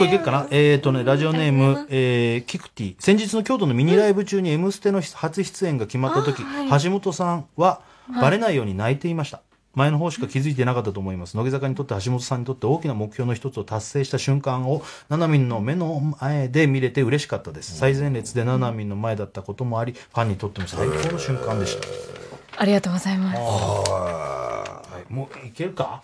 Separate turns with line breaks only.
個いけるかなえっ、ー、とね、ラジオネーム、えー、キクティ。先日の京都のミニライブ中に M ステの初出演が決まった時、はい、橋本さんは、バレないように泣いていました。前の方しか気づいてなかったと思います。乃木坂にとって橋本さんにとって大きな目標の一つを達成した瞬間を、ななみんの目の前で見れて嬉しかったです。最前列でななみんの前だったこともあり、ファンにとっても最高の瞬間でし
た。ありがとうございま
す。
は
い、もういけるか